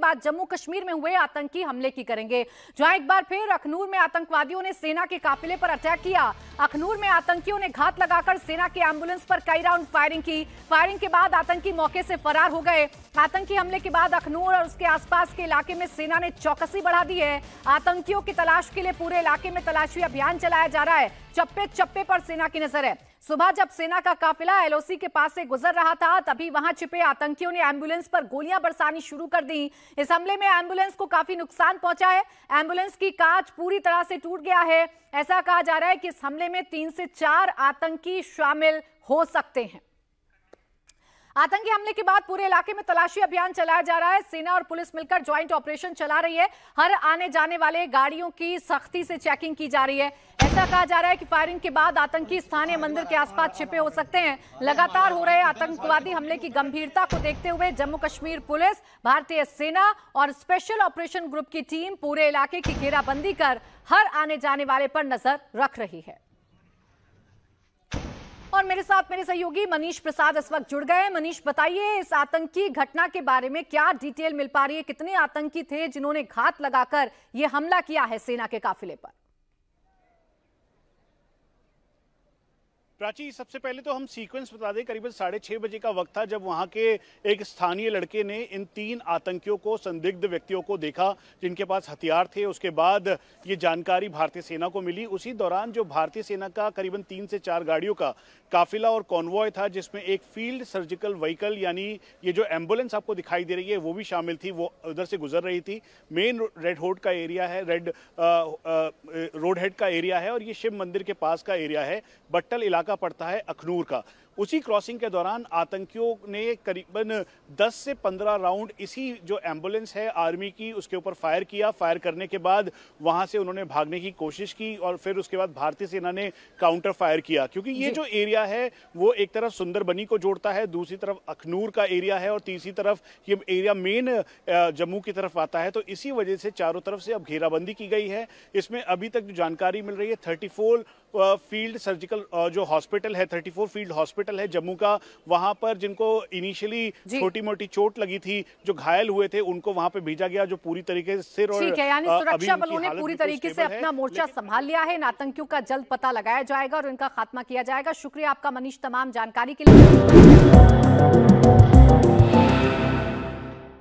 बात जम्मू कश्मीर में हुए आतंकी हमले की करेंगे जहां एक बार फिर अखनूर में आतंकवादियों ने सेना के काफिले पर अटैक किया अखनूर में आतंकियों ने घात लगाकर सेना के एम्बुलेंस पर कई राउंड फायरिंग की फायरिंग के बाद आतंकी मौके से फरार हो गए आतंकी हमले के बाद अखनूर और उसके आसपास के इलाके में सेना ने चौकसी बढ़ा दी है आतंकियों की तलाश के लिए पूरे इलाके में तलाशी अभियान चलाया जा रहा है चप्पे चप्पे पर सेना की नजर है सुबह जब सेना का काफिला एलओसी के पास से गुजर रहा था तभी वहां छिपे आतंकियों ने एम्बुलेंस पर गोलियां बरसानी शुरू कर दी इस हमले में एम्बुलेंस को काफी नुकसान पहुंचा है एम्बुलेंस की कांच पूरी तरह से टूट गया है ऐसा कहा जा रहा है कि इस हमले में तीन से चार आतंकी शामिल हो सकते हैं आतंकी हमले के बाद पूरे इलाके में तलाशी अभियान चलाया जा रहा है सेना और पुलिस मिलकर ज्वाइंट ऑपरेशन चला रही है हर आने जाने वाले गाड़ियों की सख्ती से चेकिंग की जा रही है ऐसा कहा जा रहा है कि फायरिंग के बाद आतंकी स्थानीय मंदिर के आसपास छिपे हो सकते हैं लगातार हो रहे आतंकवादी हमले की गंभीरता को देखते हुए जम्मू कश्मीर पुलिस भारतीय सेना और स्पेशल ऑपरेशन ग्रुप की टीम पूरे इलाके की घेराबंदी कर हर आने जाने वाले पर नजर रख रही है और मेरे साथ मेरे सहयोगी मनीष प्रसाद इस वक्त जुड़ गए मनीष बताइए इस आतंकी घटना के बारे में क्या डिटेल मिल पा रही है कितने आतंकी थे जिन्होंने घात लगाकर यह हमला किया है सेना के काफिले पर प्राची सबसे पहले तो हम सीक्वेंस बता दें करीबन साढ़े छः बजे का वक्त था जब वहाँ के एक स्थानीय लड़के ने इन तीन आतंकियों को संदिग्ध व्यक्तियों को देखा जिनके पास हथियार थे उसके बाद ये जानकारी भारतीय सेना को मिली उसी दौरान जो भारतीय सेना का करीबन तीन से चार गाड़ियों का काफिला और कॉन्वॉय था जिसमें एक फील्ड सर्जिकल व्हीकल यानी ये जो एम्बुलेंस आपको दिखाई दे रही है वो भी शामिल थी वो उधर से गुजर रही थी मेन रेड होड का एरिया है रेड रोड हेड का एरिया है और ये शिव मंदिर के पास का एरिया है बट्टल इलाका का पड़ता है अखनूर का उसी क्रॉसिंग के दौरान आतंकियों ने करीबन 10 से 15 राउंड इसी जो एम्बुलेंस है आर्मी की उसके ऊपर फायर किया फायर करने के बाद वहां से उन्होंने भागने की कोशिश की और फिर उसके बाद भारतीय सेना ने काउंटर फायर किया क्योंकि ये जो एरिया है वो एक तरफ सुंदरबनी को जोड़ता है दूसरी तरफ अखनूर का एरिया है और तीसरी तरफ ये एरिया मेन जम्मू की तरफ आता है तो इसी वजह से चारों तरफ से अब घेराबंदी की गई है इसमें अभी तक जो जानकारी मिल रही है थर्टी फील्ड सर्जिकल जो हॉस्पिटल है 34 फील्ड हॉस्पिटल है जम्मू का वहां पर जिनको इनिशियली छोटी मोटी चोट लगी थी जो घायल हुए थे उनको वहां पे भेजा गया जो पूरी तरीके से ठीक है यानी सुरक्षा बलों ने पूरी तरीके से अपना मोर्चा संभाल लिया है इन आतंकियों का जल्द पता लगाया जाएगा और इनका खात्मा किया जाएगा शुक्रिया आपका मनीष तमाम जानकारी के लिए